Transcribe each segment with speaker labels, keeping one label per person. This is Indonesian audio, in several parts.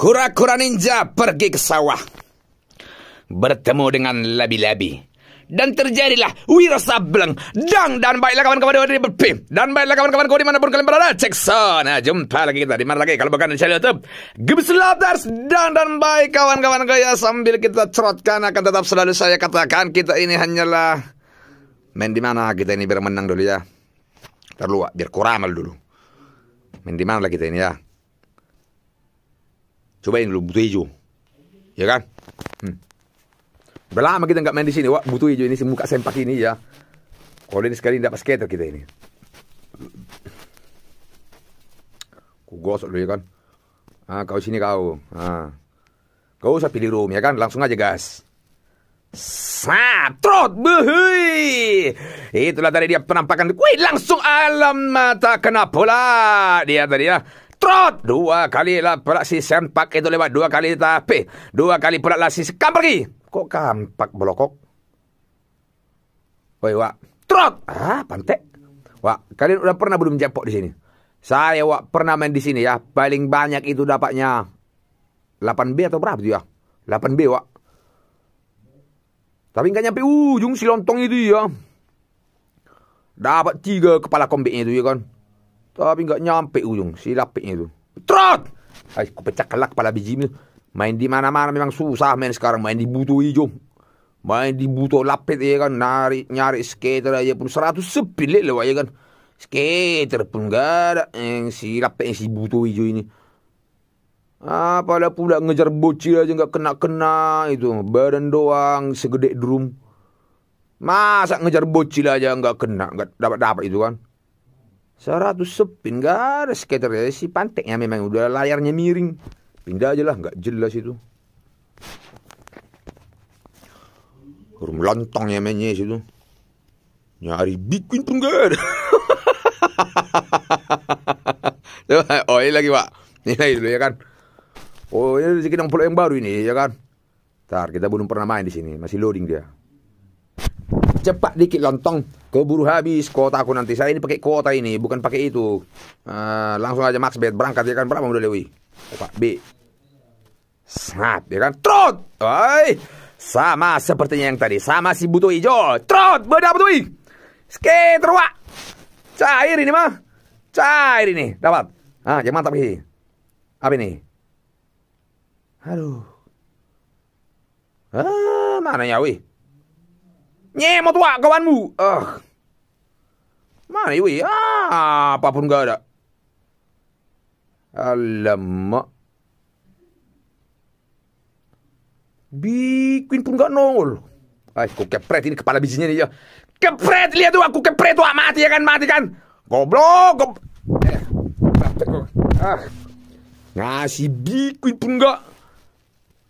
Speaker 1: Kura-kura ninja pergi ke sawah. Bertemu dengan labi-labi. Dan terjadilah wira sableng. Dang! Dan baiklah kawan-kawan di berpim. Dan baiklah kawan kawan mana pun kalian berada. Cek sana. Jumpa lagi kita. Di mana lagi? Kalau bukan di channel Youtube. Gibbs Lovers. Dan dan baik kawan-kawan ya. Sambil kita cerotkan akan tetap selalu saya katakan. Kita ini hanyalah... Main di mana kita ini biar menang dulu ya. Terlalu biar kuramal dulu. Main di mana kita ini ya cobain dulu butuh hijau ya kan hmm. udah kita nggak main di sini wah butuh hijau ini muka sempak ini ya kalau ini sekali tidak skater kita ini ku gosok dulu ya kan ah kau sini kau ah kau usah pilih room ya kan langsung aja gas Satrot behui Itulah tadi dia penampakan Wih langsung alam mata kena lah Dia tadi ya trot. Dua kali lah pula si sempak itu lewat. Dua kali tapi. Dua kali pula lah si sekam pergi. Kok kampak belokok? Woi, Wak. Trot. Ah, pantek. Wak, kalian udah pernah belum jepok di sini? Saya, Wak, pernah main di sini ya. Paling banyak itu dapatnya 8B atau berapa itu ya? 8B, Wak. Tapi nggak nyampe ujung si lontong itu ya. Dapat tiga kepala kombiknya itu ya kan. Tapi nggak nyampe ujung si lapiknya itu. Trot! Aku pecah kelak kepala biji itu. Main di mana-mana memang susah main sekarang. Main di butuh hijau. Main di butuh lapit ya kan. Nari, nyari skater aja pun. Seratus sepilih lewat ya kan. Skater pun nggak ada. Yang si lapik yang si butuh hijau ini. Apalah pula ngejar bocil aja nggak kena-kena itu. Badan doang segede drum. Masa ngejar bocil aja nggak kena, nggak dapat-dapat itu kan. 100 sepin nggak ada skater ya si panteknya memang udah layarnya miring pindah aja lah nggak jelas itu rum lontong ya mainnya situ nyari bikin pun gak ada oh ini lagi pak ini lagi dulu ya kan oh ini sedikit yang pulau yang baru ini ya kan Ntar kita belum pernah main di sini masih loading dia cepat dikit lontong keburu habis kuota aku nanti saya ini pakai kuota ini bukan pakai itu uh, langsung aja max bet berangkat ya kan berapa udah oh, lewi pak B snap ya kan trot Oi. sama sepertinya yang tadi sama si butuh hijau trot beda skater wak cair ini mah cair ini dapat ah yang mantap ini apa ini aduh ah mana ya wih mau tua kawanmu. Uh. Mana iwi? Ah, ya? apapun gak ada. Alamak. Bikin pun gak nongol. Ay, ku kepret ini kepala bijinya nih ya. Kepret, lihat tuh aku kepret tuh ah, mati ya kan, mati kan. Goblok, gob... Eh, ah. Ngasih bikin pun gak.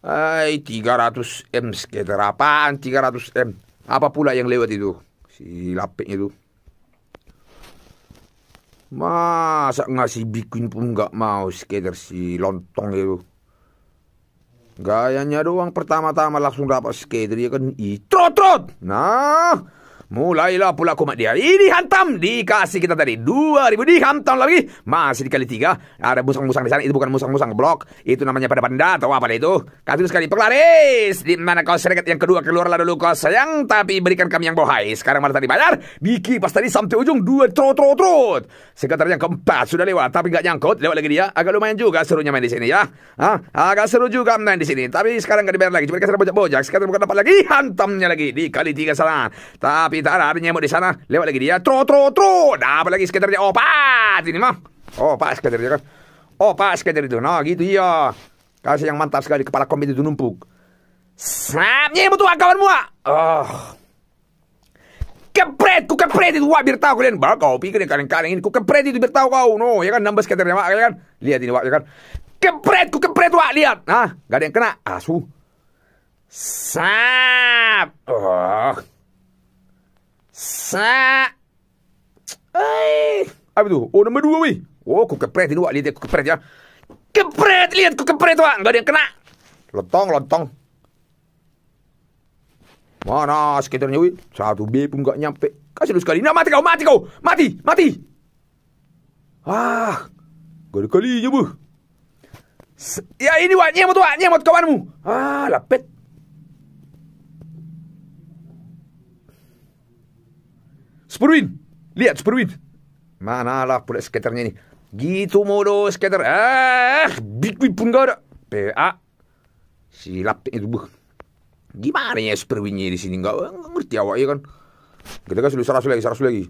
Speaker 1: Ay, 300 M sekitar apaan 300 M? Apa pula yang lewat itu? Si lapiknya itu. Masa ngasih bikin pun nggak mau skater si lontong itu. Gayanya doang pertama-tama langsung dapat skater ya kan. trot trot Nah, Mulailah pula kumat dia. Ini hantam. Dikasih kita tadi. Dua ribu. Dihantam lagi. Masih dikali tiga. Ada musang-musang di sana. Itu bukan musang-musang blok. Itu namanya pada panda atau apa itu. Kasih sekali. pelaris. Di mana kau seringat yang kedua. Keluarlah dulu kau sayang. Tapi berikan kami yang bohai. Sekarang mana tadi bayar. Dikipas tadi sampai ujung. Dua trot-trot-trot. Sekitar yang keempat. Sudah lewat. Tapi nggak nyangkut. Lewat lagi dia. Agak lumayan juga serunya main di sini ya. ah Agak seru juga main di sini. Tapi sekarang nggak dibayar lagi. Cuma kita bojak-bojak. Sekarang bukan dapat lagi. Hantamnya lagi. Dikali tiga salah. Tapi kita ada nyamuk di sana lewat lagi dia tro tro tro dah apa lagi skaternya oh pas ini mah oh pas dia kan oh pas itu nah gitu ya kasih yang mantap sekali kepala komit ah. ah. itu numpuk Snapnya itu tuh kawan mua oh kepret ku kepret itu biar tahu kalian bah kau pikir kalian kalian ini ku kepret itu tahu kau no ya kan nambah skaternya dia ya kalian lihat ini wah ya kan kepret ku kepret wah, lihat nah gak ada yang kena asu ah, Sam Sa. Ai. Apa tu? Oh nombor dua weh. Oh aku kepret ni awak lihat aku kepret ya. Kepret lihat aku kepret awak. Enggak ada yang kena. Lontong lontong. Mana sekitarnya weh? Satu B pun enggak nyampe. Kasih lu sekali. Nah, mati kau, mati kau. Mati, mati. Ah. Enggak ada kali je, bu. Ya ini wak, nyemot wak, nyemot kawanmu. Ah, lapet. Superwin. Lihat mana lah pula skaternya ini. Gitu mulu skater. Ah, bikin pun gak ada. PA. Silap itu buh. Gimana ya Superwinnya di sini enggak ngerti awak ya kan. Kita kan sudah saras lagi, saras lagi.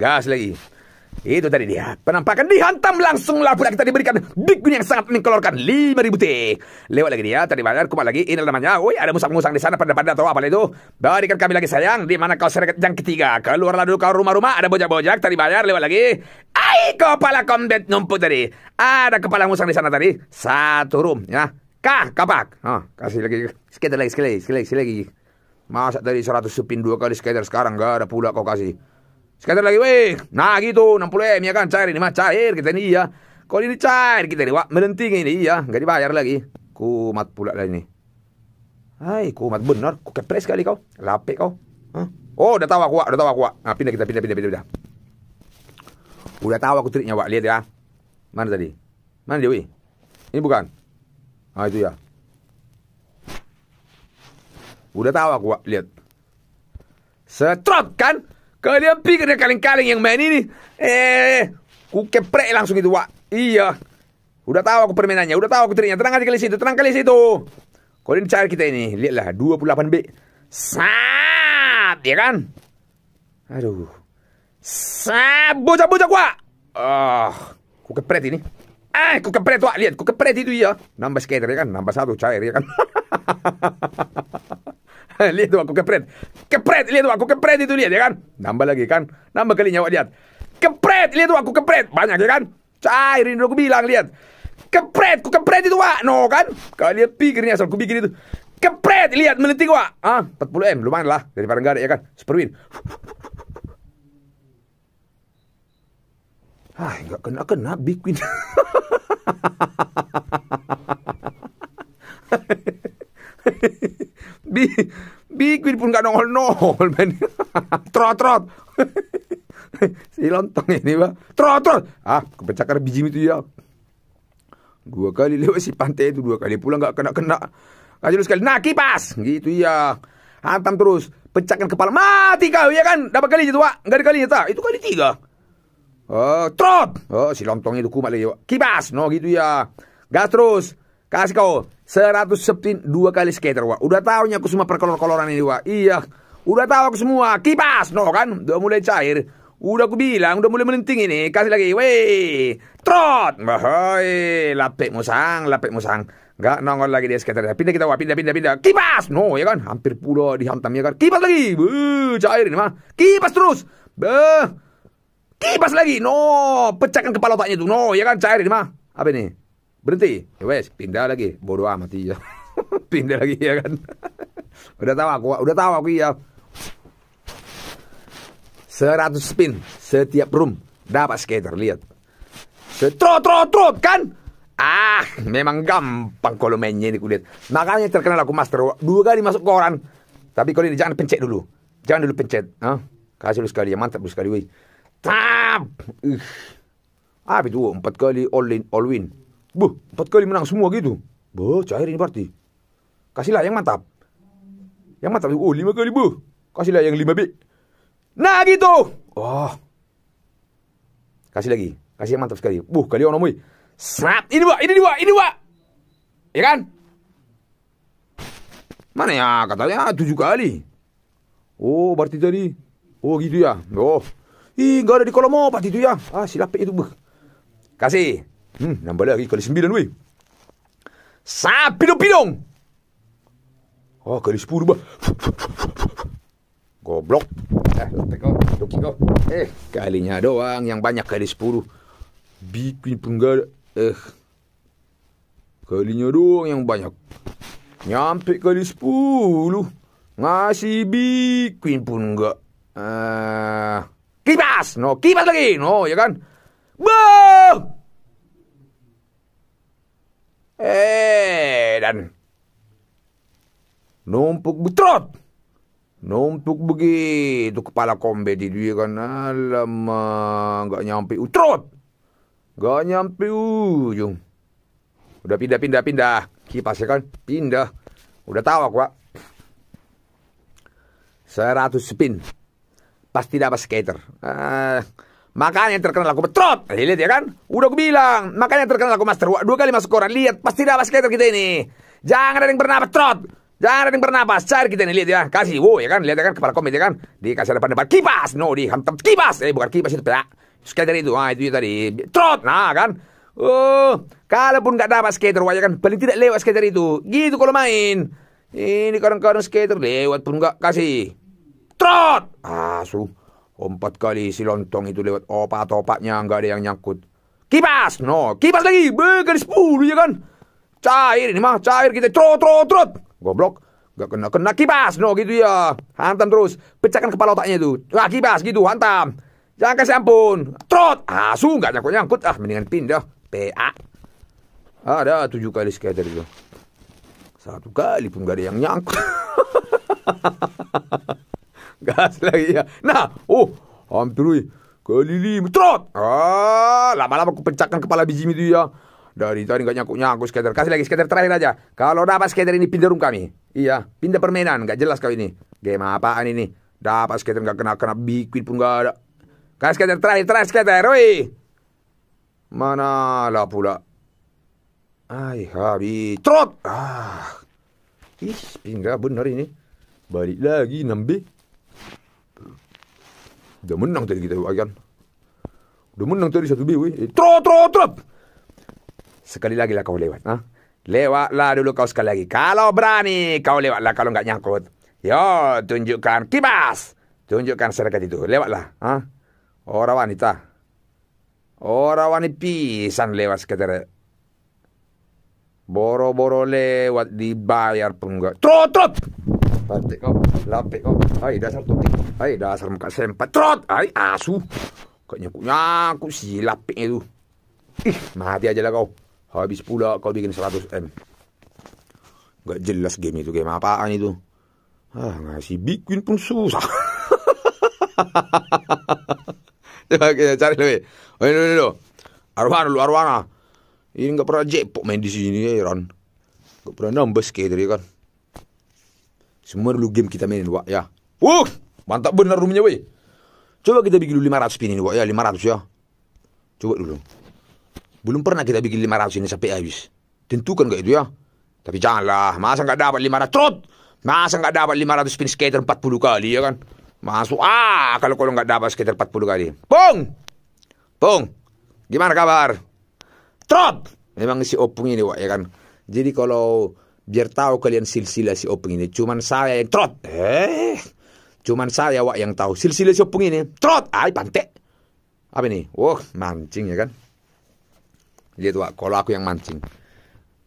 Speaker 1: Gas lagi. Itu tadi dia. Penampakan dihantam langsung lah pula kita diberikan big yang sangat mengkelorkan 5000 t Lewat lagi dia, tadi banyak kumat lagi. Ini namanya. Woi, ada musang-musang di sana pada-pada atau apa itu. Berikan kami lagi sayang di mana kau seret yang ketiga. Keluarlah dulu kau rumah-rumah ada bojak-bojak tadi bayar lewat lagi. Ai kepala kombet numpuk tadi. Ada kepala musang di sana tadi. Satu room ya. Kah, kapak. Oh, kasih lagi. Sekali lagi, sekali lagi, sekali lagi, Masa tadi 100 supin dua kali skater sekarang gak ada pula kau kasih. Sekali lagi weh. Nah gitu 60 M ya kan cair ini mah cair kita ini iya. Kalau ini cair kita ini wah berhenti ini iya nggak dibayar lagi. Kumat pula lah ini. Hai kumat benar. Ku kepres kali kau. Lapik kau. Huh? Oh udah tahu aku Udah tahu aku wak. Nah, pindah kita pindah pindah pindah pindah. Udah tahu aku triknya wak. Lihat ya. Mana tadi? Mana dia Ini bukan. Ah itu ya. Udah tahu aku wak. Lihat. Setrot kan? Kalian pikir dia kaleng-kaleng yang main ini? Eh, ku keprek langsung itu, Wak. Iya. Udah tahu aku permainannya, udah tahu aku triknya. Tenang aja kali situ, tenang kali situ. Kalian cari kita ini, lihatlah 28B. Saat, ya kan? Aduh. Saat, bocah-bocah gua. Ah, oh, ku kepret ini. Eh, ku kepret, Wak. Lihat, ku kepret itu iya. Nambah skater ya kan, nambah satu cair ya kan. lihat tu aku kepret. Kepret lihat tu aku kepret itu lihat ya kan. Nambah lagi kan. Nambah kali nyawa lihat. Kepret lihat tu aku kepret. Banyak ya kan. Cair ini aku bilang lihat. Kepret ku kepret itu wak. No kan. kalau lihat pikirnya asal ku bikin itu. Kepret lihat melenting wak. Ah 40 M lumayan lah daripada enggak ada ya kan. Seperwin. Ah, enggak kena-kena Big Jadi pun gak nongol-nongol men. Trot-trot. si lontong ini pak. Trot-trot. Ah kepecakar biji itu ya. Dua kali lewat si pantai itu. Dua kali pulang gak kena-kena. Kasih lu sekali. Nah kipas. Gitu ya. Hantam terus. Pecahkan kepala. Mati kau ya kan. Dapat kali itu pak. Gak ada kalinya tak. Itu kali tiga. Oh, trot. Oh, si lontong itu kumat lagi. Pak. Kipas. No gitu ya. Gas terus. Kasih kau dua kali skater, wah Udah tahu nih aku semua perkolor-koloran ini, wah Iya, udah tahu aku semua. Kipas, no kan? Udah mulai cair. Udah aku bilang, udah mulai melenting ini. Kasih lagi, weh. Trot. bahoy lapik musang, lapik musang. Gak nongol lagi dia skater. Pindah kita, wah Pindah, pindah, pindah. Kipas. No, ya kan? Hampir pula dihantam, ya kan? Kipas lagi. bu cair ini, mah. Kipas terus. Beuh. Kipas lagi. No, pecahkan kepala otaknya tuh No, ya kan? Cair ini, mah. Apa ini? berhenti ya wes pindah lagi bodoh amat iya pindah lagi ya kan udah tahu aku udah tahu aku ya. 100 spin setiap room dapat skater lihat setro tro tro kan ah memang gampang kalau mainnya ini kulit makanya terkenal aku master dua kali masuk koran tapi kalau ini jangan pencet dulu jangan dulu pencet ah kasih lu sekali ya mantap lu sekali woi tap ah itu empat kali all in all win Buh, empat kali menang semua gitu. Buh, cair ini berarti. Kasihlah yang mantap. Yang mantap. Oh, lima kali buh. Kasihlah yang lima B. Nah gitu. Oh. Kasih lagi. Kasih yang mantap sekali. Buh, kali orang mui. Snap. Ini buah, ini dua, ini dua. Ya kan? Mana ya katanya tujuh kali. Oh, berarti tadi. Oh gitu ya. Oh. Ih, gak ada di kolom obat oh, itu ya. Ah, silap itu buh. Kasih. Hmm, nambah lagi kali sembilan weh. dong pidong. Oh, kali sepuluh bah. Goblok. Eh, lepek kau. Eh, kalinya doang yang banyak kali sepuluh. Bikin penggal. Eh. Kalinya doang yang banyak. Nyampe kali sepuluh. Ngasih bikin pun enggak. Ah. Uh, kipas. No, kipas lagi. No, ya kan? Bah! eh dan numpuk betrot Numpuk begitu kepala kombe di dia kan. Alamak, gak nyampe utrot. Gak nyampe ujung. Udah pindah, pindah, pindah. Kipasnya kan pindah. Udah tahu aku, Pak. 100 spin. Pasti dapat skater. Ah, Makanya yang terkenal aku betrot. Eh, lihat ya kan? Udah aku bilang. Makanya yang terkenal aku master. Dua kali masuk koran. Lihat. Pasti dapat skater kita ini. Jangan ada yang pernah trot. Jangan ada yang bernapas. Cair kita ini. Lihat ya. Kasih. Wow ya kan? Lihat ya kan? Kepala komit ya kan? Dikasih depan-depan. Kipas. No. Dihantam kipas. Eh bukan kipas itu. pelak Skater itu. Ah itu tadi. Trot. Nah kan? Oh. Kalaupun gak dapat skater. Wajah ya kan. Paling tidak lewat skater itu. Gitu kalau main. Ini kadang-kadang skater lewat pun gak kasih. Trot. Ah Empat kali si lontong itu lewat opat-opatnya nggak ada yang nyangkut. Kipas, no, kipas lagi, berkali sepuluh ya kan. Cair ini mah, cair kita trot trot trot. Goblok, nggak kena kena kipas, no gitu ya. Hantam terus, pecahkan kepala otaknya itu. Wah kipas gitu, hantam. Jangan kasih ampun, trot. Ah, su nggak nyangkut nyangkut, ah mendingan pindah. PA. Ada tujuh kali skater itu. Satu kali pun gak ada yang nyangkut. gas lagi ya. Nah, oh, hampir Kelili, trot. Ah, lama-lama aku pecahkan kepala biji itu ya. Dari tadi nggak nyangkut nyangkut skater. Kasih lagi skater terakhir aja. Kalau dapat skater ini pindah room kami. Iya, pindah permainan. Gak jelas kau ini. Game apaan ini? Dapat skater gak kena-kena bikin pun gak ada. Kasih skater terakhir, terakhir skater. Woi. Mana lah pula. Ay, habis. Trot. Ah. Ih, pindah benar ini. Balik lagi 6B. Udah menang tadi kita kan. Udah menang tadi satu biwi. tro eh, tro tro Sekali lagi lah kau lewat. Ha? Lewatlah dulu kau sekali lagi. Kalau berani kau lewatlah kalau nggak nyangkut. Yo, tunjukkan kibas. Tunjukkan serikat itu. Lewatlah. Ha? Orang wanita. Orang wanita pisang lewat sekitar. Boro-boro lewat dibayar pun enggak. Trot, trot. Batik kau, lapik kau. Hai dasar tutik. Hai dasar muka sempat. Trot. Hai asu. Kau nyakut nyakut si lapiknya itu. Ih, mati aja lah kau. Habis pula kau bikin 100M. Gak jelas game itu, game apaan itu. Ah, ngasih bikin pun susah. Coba kita cari lebih. Oh, ini lo, Arwana lo Arwana. Ini gak pernah jepok main di sini, Iron, eh, Gak pernah nambah skater kan. Semua dulu game kita mainin, Wak, ya. Wuh, mantap benar roomnya, weh. Coba kita bikin dulu 500 pin ini, Wak, ya, 500 ya. Coba dulu. Belum pernah kita bikin 500 ini sampai habis. Tentukan gak itu ya. Tapi janganlah, masa gak dapat 500 trot? Masa gak dapat 500 pin skater 40 kali ya kan? Masuk ah kalau kalau gak dapat skater 40 kali. Pung! Pung! Gimana kabar? Trot! Memang si opung ini, Wak, ya kan? Jadi kalau biar tahu kalian silsilah si opung ini cuman saya yang trot eh cuman saya wak yang tahu silsilah si opung ini trot ay pantek apa ini wah wow, mancing ya kan lihat wak kalau aku yang mancing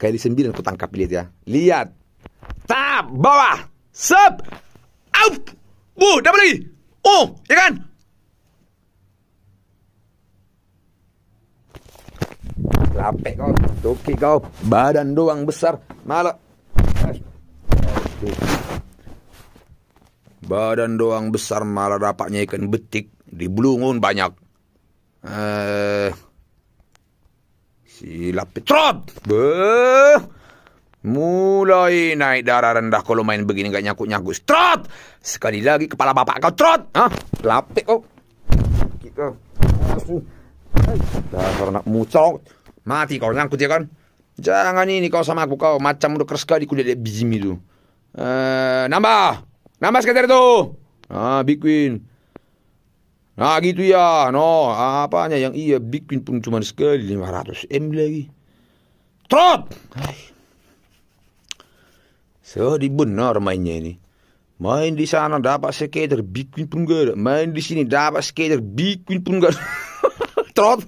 Speaker 1: di sembilan aku tangkap lihat ya lihat tap bawah sub out bu dapat lagi oh ya kan Lapek kau, doki kau, badan doang besar, malah aku. Badan doang besar malah dapatnya ikan betik, di belungun banyak. Eh, silap petrot. Beuh. Mulai naik darah rendah kalau main begini gak nyakut-nyakut. Trot! Sekali lagi kepala bapak kau, Trot! Hah? Lapik kau. Kita. Dasar anak Mati kau nyangkut ya kan? Jangan ini kau sama aku kau. Macam udah keras kali kuliah biji itu eh, nambah. Nambah sekitar itu. Ah, Big Queen. Nah gitu ya. No, apanya yang iya Big Queen pun cuma sekali 500 M lagi. Trot. So benar mainnya ini. Main di sana dapat skater Big Queen pun gak ada. Main di sini dapat skater Big Queen pun gak ada. Trot.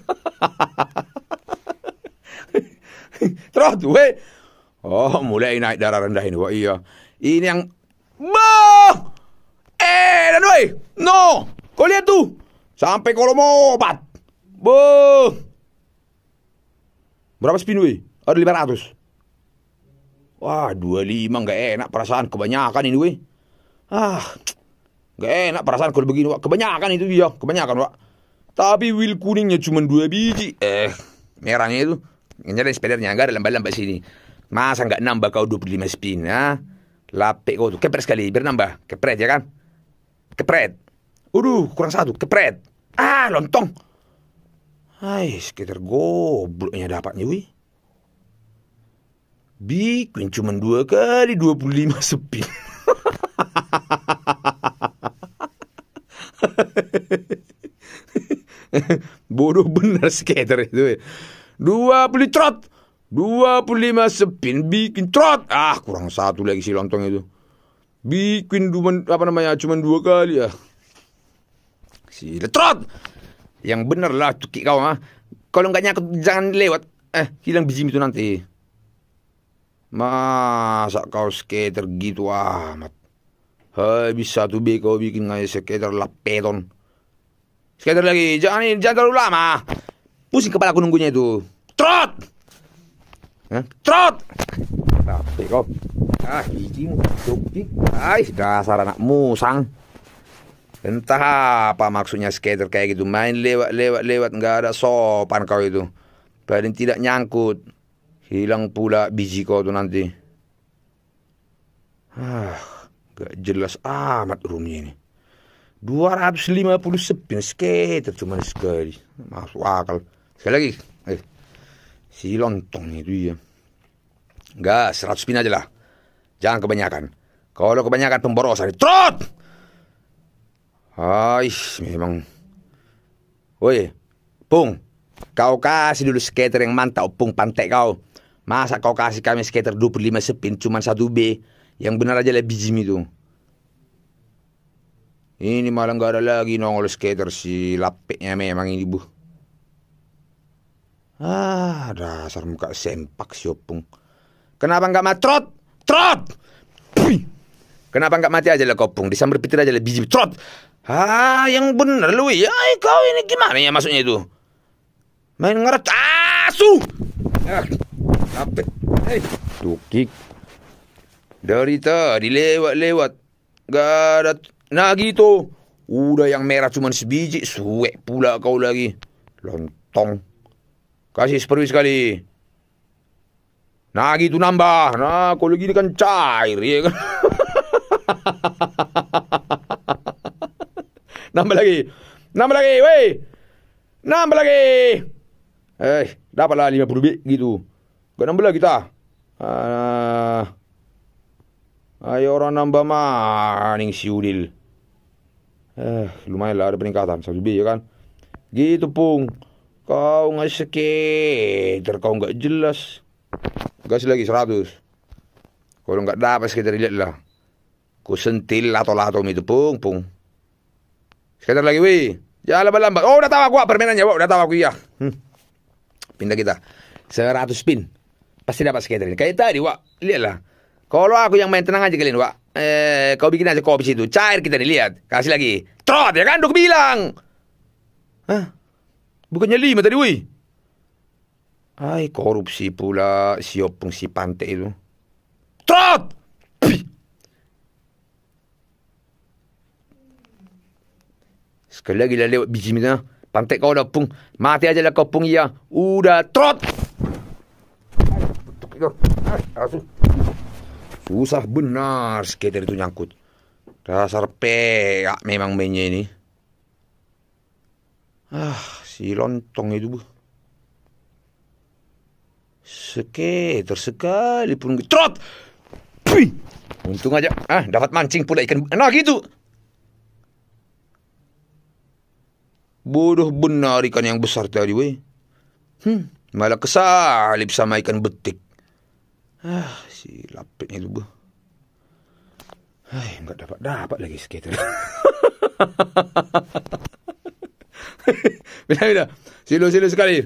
Speaker 1: Trot, weh. Oh, mulai naik darah rendah ini. Wah, iya. Ini yang Bah! Eh, dan woi. Eh! No. Kau lihat tuh. Sampai kalau mau obat. Bah. Berapa spin woi? Ada ratus Wah, dua lima nggak enak perasaan kebanyakan ini woi. Ah. nggak enak perasaan kalau begini, Wak. Kebanyakan itu dia, kebanyakan, Wak. Tapi wheel kuningnya cuma dua biji. Eh, merahnya itu. Ini ada speedernya, enggak ada lembah-lembah sini. Masa nggak nambah kau 25 spin, ha? lapek kau oh, tu. kepres sekali, bernambah. Kepret ya kan? kepres Uduh, kurang satu. kepres Ah, lontong. Hai, sekitar gobloknya dapatnya, wih. Bikin cuma dua kali dua puluh lima sepi Bodoh benar skater itu. dua puluh trot dua puluh lima sepin bikin trot. Ah, kurang satu lagi si lontong itu. Bikin dua apa namanya? cuma dua kali ya. Si trot. Yang bener lah cuki kau ah. Kalau nggak nyangkut jangan lewat. Eh, hilang biji itu nanti. Masa kau skater gitu amat. hei bisa tuh be kau bikin nggak skater lapeton Skater lagi, jangan jangan terlalu lama. Pusing kepala aku nunggunya itu. Trot! Trot. Tapi kok. Ah, hiji mukti. Ah, dasar anak musang. Entah apa maksudnya skater kayak gitu main lewat lewat lewat nggak ada sopan kau itu. badan tidak nyangkut. Hilang pula biji kau tuh nanti. Ah, gak jelas amat rumnya ini. 250 sepin skater cuma sekali. Masuk akal. Sekali lagi, Si lontong itu ya. Enggak, seratus pin aja lah. Jangan kebanyakan. Kalau kebanyakan pemborosan, trot! Hai, memang. Woi, Pung, kau kasih dulu skater yang mantap, Pung, pantek kau. Masa kau kasih kami skater 25 sepin cuma 1B? Yang benar aja lebih biji itu. Ini malah gak ada lagi nongol skater si lapeknya memang ini, Bu. Ah, dasar muka sempak siopung. Kenapa nggak matrot? Trot! Kenapa nggak mati aja lah kopung? Disambar pitir aja lah biji trot. Ah, yang benar lu ya. Ay, eh, kau ini gimana ya maksudnya itu? Main ngeret. Ah, su! Ah, ya, capek. Hey. Tukik. Dari tadi lewat-lewat. Gak ada... Nah gitu. Udah yang merah cuman sebiji. Suwek pula kau lagi. Lontong. Kasih spray sekali. Nah, gitu nambah. Nah, kalau lagi kan cair, ya kan? nambah lagi. Nambah lagi, wey. Nambah lagi. Eh, dapatlah lima puluh bit, gitu. Kau nambah lagi, tak? Uh, ayo orang nambah maning si Udil. Eh, lumayanlah ada peningkatan. Satu bit, ya kan? Gitu, pung. Pung. Kau nggak sekitar, kau nggak jelas. Kasih lagi seratus. Kalau nggak dapat sekitar lihatlah. Ku sentil atau lato itu pung pung. Sekitar lagi wi. Jalan ya, berlambat. Oh udah tahu aku ah, permainannya. Oh, udah tahu aku ya. Hmm. Pindah kita. Seratus pin. Pasti dapat sekitar ini. Kayak tadi wak. Lihatlah. Kalau aku yang main tenang aja kalian wak. Eh, kau bikin aja kopi situ. Cair kita nih lihat. Kasih lagi. Trot ya kan duk bilang. Hah? Bukannya lima tadi, woi. Hai, korupsi pula siopung si pantai itu. Trot! Sekali lagi lah lewat biji minah. Pantai kau dah pung. Mati aja lah kau pung ya. Udah trot! Susah benar skater itu nyangkut. Dasar peak ah, memang mainnya ini. Ah, si lontong itu bu seketer sekali pun trot Pui! untung aja ah dapat mancing pula ikan nah gitu bodoh benar ikan yang besar tadi weh hmm malah kesalip sama ikan betik ah si lapiknya itu bu Hai, nggak dapat dapat lagi skater. Bila-bila. Silu-silu sekali.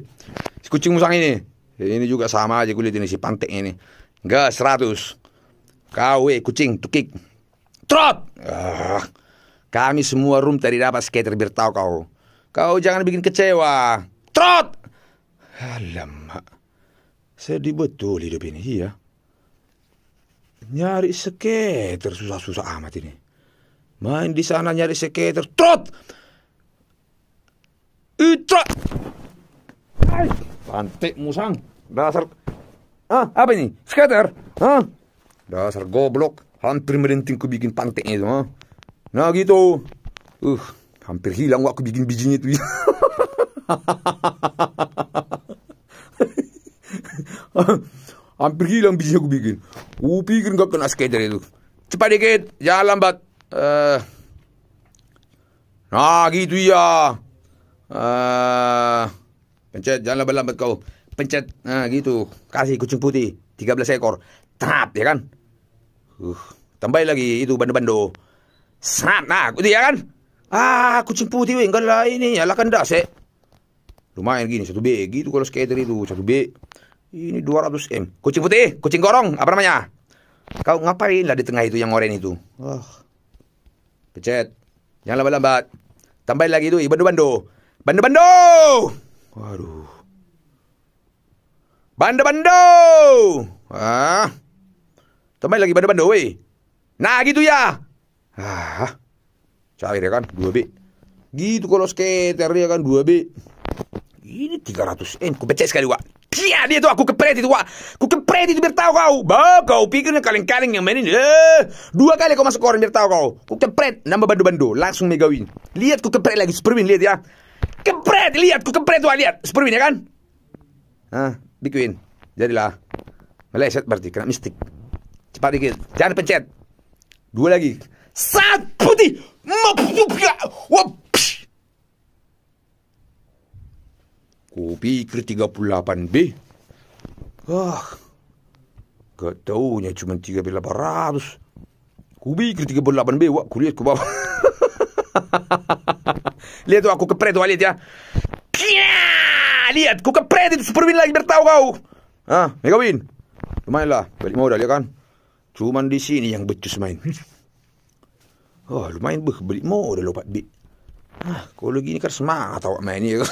Speaker 1: kucing musang ini. Eh, ini juga sama aja kulit ini si pantek ini. Enggak, seratus. Kau eh kucing tukik. Trot! Ah, kami semua room tadi dapat skater bertau kau. Kau jangan bikin kecewa. Trot! Alamak. Sedih betul hidup ini, iya. Nyari skater susah-susah amat ini. Main di sana nyari skater. Trot! Itra. Ay, pantik musang. Dasar. Ah, apa ini? Skater. Ah. Dasar goblok. Hampir merinting ku bikin pantiknya itu. Ah. Nah gitu. Uh, hampir hilang waktu bikin bijinya itu. hampir hilang bijinya aku bikin. Ku pikir gak kena skater itu. Cepat dikit, jangan lambat. Uh. Eh. Nah gitu ya. Ah, pencet jangan lambat-lambat kau. Pencet. Nah, gitu. Kasih kucing putih 13 ekor. Tap, ya kan? Uh, tambah lagi itu bando-bando. Snap, nah, gitu ya kan? Ah, kucing putih weh, enggak lah ini, ala kan dah, eh. Lumayan gini, satu B gitu kalau skater itu, satu B. Ini 200 M. Kucing putih, kucing gorong, apa namanya? Kau ngapain lah di tengah itu yang oren itu? Oh. Ah. Pecet. Jangan lambat-lambat. Tambahin lagi itu, eh, bando-bando. Bando-bando. Waduh. Bando-bando. Ah. Tambah lagi bando-bando weh. Nah gitu ya. Ah. Cair ya kan 2B. Gitu kalau skater ya kan 2B. Ini 300 N. Ku pecah sekali wak. Dia dia tuh aku kepret itu wak. Ku kepret itu biar tahu kau. Bah kau pikirnya kaleng-kaleng yang mainin. Eh, dua kali kau masuk koran biar tahu kau. Ku kepret nambah bando-bando. Langsung mega win. Lihat ku kepret lagi super win lihat ya. Kempret, lihat ku kempret tuh lihat. Seperti ini ya kan? Ah, bikin. Jadilah. Meleset berarti kena mistik. Cepat dikit. Jangan pencet. Dua lagi. Sat putih. Ya. Kopi pikir 38B. Ah. Gak taunya cuma 3800. Kubi pikir 38B. Wah, kulihat ku bawa. tuh aku kepret predu, ali ja. Ya. Lihat, ku kepret itu superwin lagi bertau kau. Ah, mega win. lah balik modal ya kan. Cuman di sini yang becus main. Oh, lumayan beh, beli modal lo Pak Bik. Ah, kalau gini kan semangat awak main ya.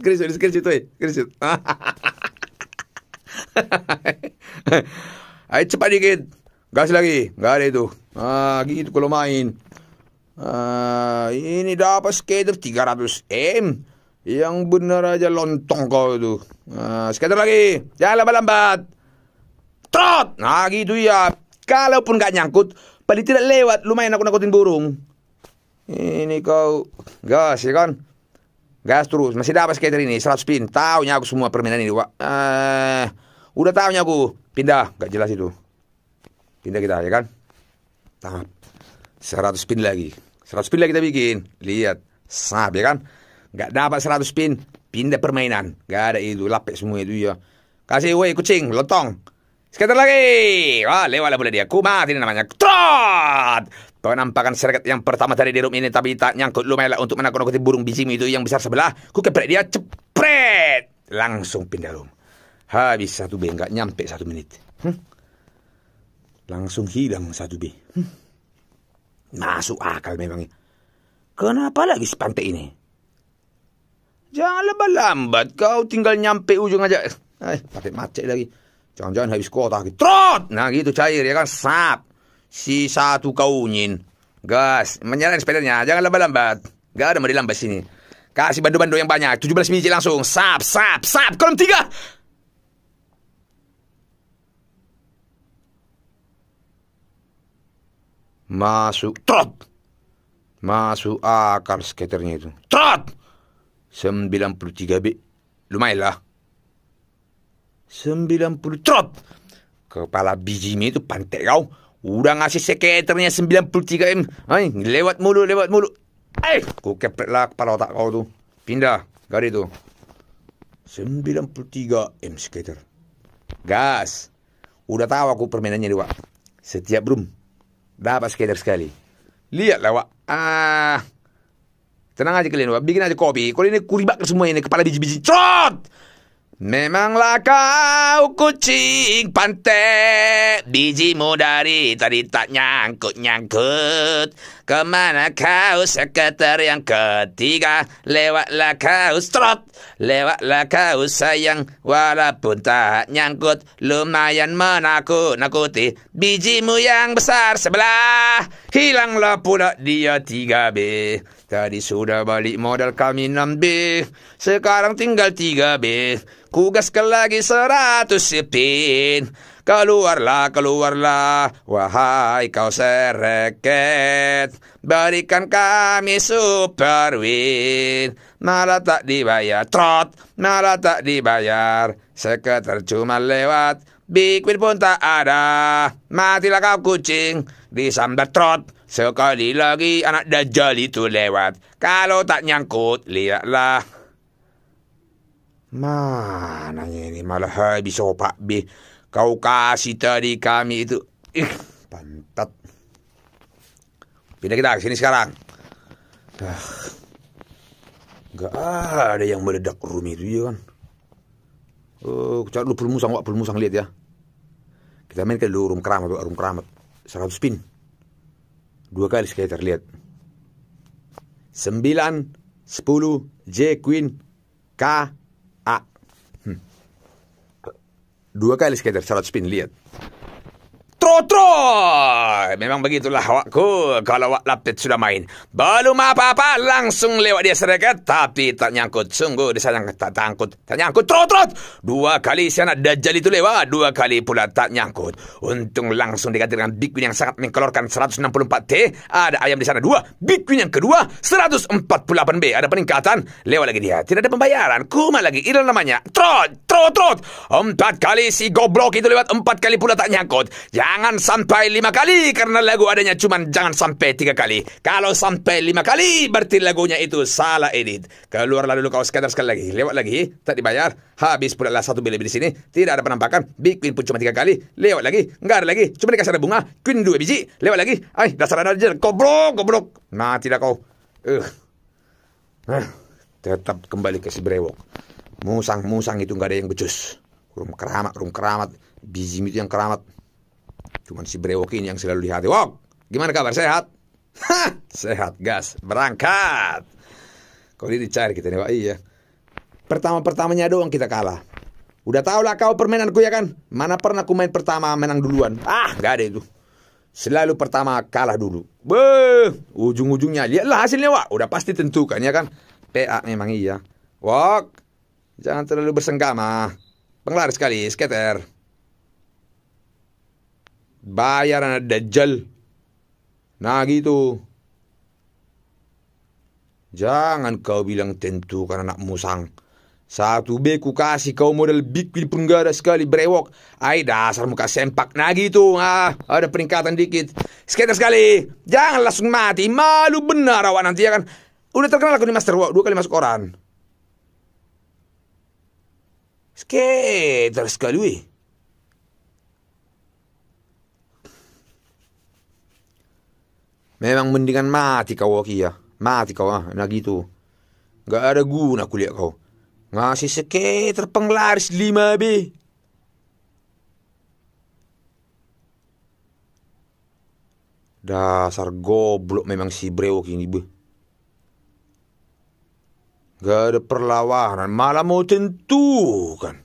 Speaker 1: screenshot, screenshot, weh. Screenshot. Ayo cepat dikit. Gas lagi. gak ada itu. Ah, gitu kalau main. Ah, ini dapat skater 300 m. Yang benar aja lontong kau itu. Ah, skater lagi. Jangan lambat-lambat. Trot. Nah gitu ya. Kalaupun gak nyangkut, paling tidak lewat lumayan aku nakutin burung. Ini kau gas ya kan. Gas terus, masih dapat skater ini 100 pin. Taunya aku semua permainan ini, Wah. Eh, udah taunya aku. Pindah, gak jelas itu. Pindah kita ya kan. Tamat. 100 pin lagi. 100 pin lagi kita bikin. Lihat. Sab ya kan. Gak dapat 100 pin. Pindah permainan. Gak ada itu. Lapek semua itu ya. Kasih woi kucing. Lotong. Sekitar lagi. Wah lewat boleh dia. Kumat ini namanya. Trot. Penampakan serikat yang pertama tadi di room ini tapi tak nyangkut lumayanlah untuk menakut-nakuti burung biji itu yang besar sebelah. Ku keprek dia cepret. Langsung pindah room. Habis satu B nggak nyampe satu menit. Hmm. Langsung hilang satu B. Hmm. Masuk akal memang. Kenapa lagi si pantai ini? Jangan lebar lambat Kau tinggal nyampe ujung aja. Eh, pakai macet lagi. Jangan-jangan habis kuota lagi. Trot! Nah gitu cair ya kan. Sap. Si satu kau unyin. Gas. menyalakan sepedanya. Jangan lambat-lambat. Gak ada mau dilambat sini. Kasih bando-bando yang banyak. 17 biji langsung. Sap, sap, sap. Kolom tiga. masuk trot masuk akar skaternya itu trot 93 B lumayan lah 90 trot kepala biji itu pantek kau udah ngasih skaternya 93 M Ay, lewat mulu lewat mulu ay, ku kepret lah kepala otak kau tu, pindah gari tuh 93 M skater gas udah tahu aku permainannya dua setiap room dapat sekedar sekali. Lihat lah, Wak. Ah. Tenang aja kalian, Wak. Bikin aja kopi. Kalau ini kuribak semua ini. Kepala biji-biji. Cot! Memanglah kau kucing pantai Bijimu dari tadi tak nyangkut-nyangkut Kemana kau sekitar yang ketiga Lewatlah kau strot Lewatlah kau sayang Walaupun tak nyangkut Lumayan menakut-nakuti Bijimu yang besar sebelah Hilanglah pula dia tiga B Tadi sudah balik modal kami 6B, sekarang tinggal 3B. ke lagi 100 sepin. Keluarlah, keluarlah, wahai kau sereket. Berikan kami super win. Malah tak dibayar, trot, malah tak dibayar. Seketer cuma lewat, Big pun tak ada. Matilah kau kucing, disambar trot. Sekali lagi anak Dajjal itu lewat. Kalau tak nyangkut, lihatlah. Mana ini malah habis opak B. Kau kasih tadi kami itu. Ih, pantat. Pindah kita ke sini sekarang. Ah, gak ada yang meledak rumi itu ya kan. Oh, cari lu permusang, wak musang lihat ya. Kita main ke lu rum keramat, rum keramat. 100 pin dua kali sekali terlihat. sembilan sepuluh J, Queen, K, A. Hmm. Dua kali sekali tersarat spin, lihat. Troy! Memang begitulah awakku kalau awak lapit sudah main. Belum apa-apa langsung lewat dia sedekat tapi tak nyangkut. Sungguh dia sayang, tak tangkut. Tak nyangkut. Trot, trot! Dua kali si anak Dajjal itu lewat. Dua kali pula tak nyangkut. Untung langsung diganti dengan Big Win yang sangat mengkelorkan 164T. Ada ayam di sana dua. Big Win yang kedua 148B. Ada peningkatan. Lewat lagi dia. Tidak ada pembayaran. Kuma lagi. Ini namanya. Trot, trot, trot. Empat kali si goblok itu lewat. Empat kali pula tak nyangkut. Jangan Jangan sampai lima kali karena lagu adanya cuman jangan sampai tiga kali. Kalau sampai lima kali berarti lagunya itu salah edit. Keluarlah dulu kau sekedar sekali lagi. Lewat lagi. Tak dibayar. Habis pula lah satu bilik di sini. Tidak ada penampakan. Big Queen pun cuma tiga kali. Lewat lagi. Enggak ada lagi. Cuma dikasih ada bunga. Queen dua biji. Lewat lagi. Ay dasar ada aja. Goblok, goblok. nah tidak kau. Uh. Uh. Tetap kembali ke si brewok. Musang-musang itu nggak ada yang becus. Rum keramat, rum keramat. biji itu yang keramat. Cuman si ini yang selalu di hati. Wok, gimana kabar, sehat? sehat gas, berangkat. Kalau ini dicari kita nih, Pak, iya. Pertama-pertamanya doang kita kalah. Udah tau lah kau permainanku ya kan? Mana pernah aku main pertama menang duluan? Ah, gak ada itu. Selalu pertama kalah dulu. Beuh, ujung-ujungnya lihatlah hasilnya, Wak. Udah pasti tentukan ya kan? PA memang iya. Wok, jangan terlalu bersenggama. Penglaris sekali, skater bayar anak dajjal. Nah gitu. Jangan kau bilang tentu karena anak musang. Satu B ku kasih kau model big wheel pun sekali brewok. Ay dasar muka sempak. Nah gitu. Ah, ada peringkatan dikit. Sekitar sekali. Jangan langsung mati. Malu benar awak nanti ya kan. Udah terkenal aku di Master Dua kali masuk koran. Sekitar sekali weh. Memang mendingan mati kau ya, Mati kau ah, nak gitu. Gak ada guna kuliah kau. Ngasih sekitar penglaris lima B. Dasar goblok memang si brewok ini be. Gak ada perlawanan, malah mau tentukan.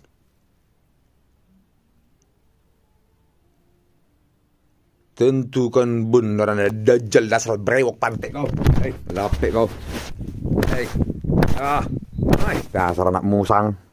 Speaker 1: tentukan kan benar ada dajjal dasar brewok pantai kau. Hei, lapek kau. Hei. Ah. Dasar anak musang.